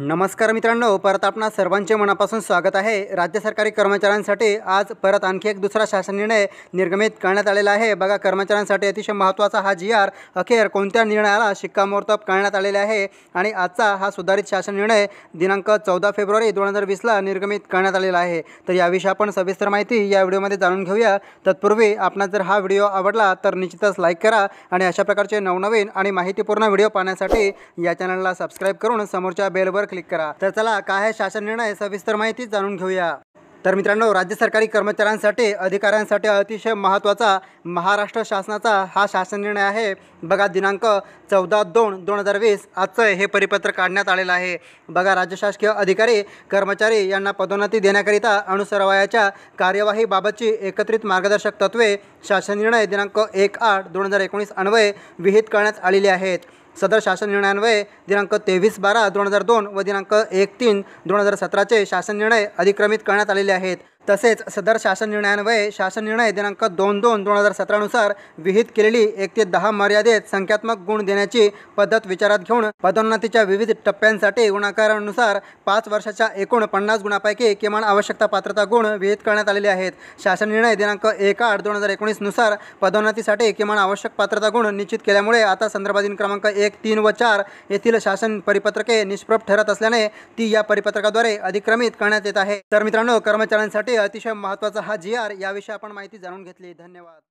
नमस्कार मित्रांनो परत आपणा सर्वांचे मनापासून स्वागत आहे राज्य सरकारी कर्मचाऱ्यांसाठी आज परत आणखी एक दुसरा शासन निर्णय निर्गमित करण्यात आलेला आहे बघा कर्मचाऱ्यांसाठी अतिशय महत्त्वाचा हा जी आर अखेर कोणत्या निर्णयाला शिक्कामोर्तब करण्यात आलेले आहे आणि आजचा हा सुधारित शासन निर्णय दिनांक चौदा फेब्रुवारी दोन हजार वीसला निर्गमित करण्यात आलेला आहे तर याविषयी आपण सविस्तर माहिती या व्हिडिओमध्ये जाणून घेऊया तत्पूर्वी आपणा जर हा व्हिडिओ आवडला तर निश्चितच लाईक करा आणि अशा प्रकारचे नवनवीन आणि माहितीपूर्ण व्हिडिओ पाहण्यासाठी या चॅनलला सबस्क्राईब करून समोरच्या बेलवर क्लिक करा तर चला काय आहे शासन निर्णय सविस्तर माहिती जाणून घेऊया तर मित्रांनो राज्य सरकारी कर्मचाऱ्यांसाठी अधिकाऱ्यांसाठी अतिशय महत्त्वाचा महाराष्ट्र शासनाचा हा शासन निर्णय आहे बघा दिनांक चौदा दोन दोन हजार वीस आजचं हे परिपत्र काढण्यात आलेलं आहे बघा राज्य शासकीय अधिकारी कर्मचारी यांना पदोन्नती देण्याकरिता अनुसरवायाच्या कार्यवाहीबाबतची एकत्रित मार्गदर्शक तत्वे शासन निर्णय दिनांक एक आठ दोन हजार एकोणीस अन्वये विहित करण्यात आलेली आहेत सदर शासन निर्णयान्वये दिनांक तेवीस बारा दोन हजार दोन व दिनांक एक तीन दोन हजार सतराचे शासन निर्णय अधिक्रमित करण्यात आलेले आहेत तसेच सदर शासन निर्णयान्वये शासन निर्णय दिनांक दोन दोन दोन हजार सतरानुसार विहित केलेली एक ते दहा मर्यादेत संख्यात्मक गुण देण्याची पद्धत विचारात घेऊन पदोन्नतीच्या विविध टप्प्यांसाठी गुणाकारानुसार पाच वर्षाच्या एकूण पन्नास गुणापैकी किमान आवश्यकता पात्रता गुण विहित करण्यात आलेले आहेत शासन निर्णय दिनांक एक आठ दोन हजार एकोणीसनुसार पदोन्नतीसाठी किमान आवश्यक पात्रता गुण निश्चित केल्यामुळे आता संदर्भाधीन क्रमांक एक तीन व चार येथील शासन परिपत्रके निष्प्रभ ठरत असल्याने ती या परिपत्रकाद्वारे अधिक्रमित करण्यात येत आहे तर मित्रांनो कर्मचाऱ्यांसाठी अतिशय महत्त्वाचा हा जी आर याविषयी आपण माहिती जाणून घेतली धन्यवाद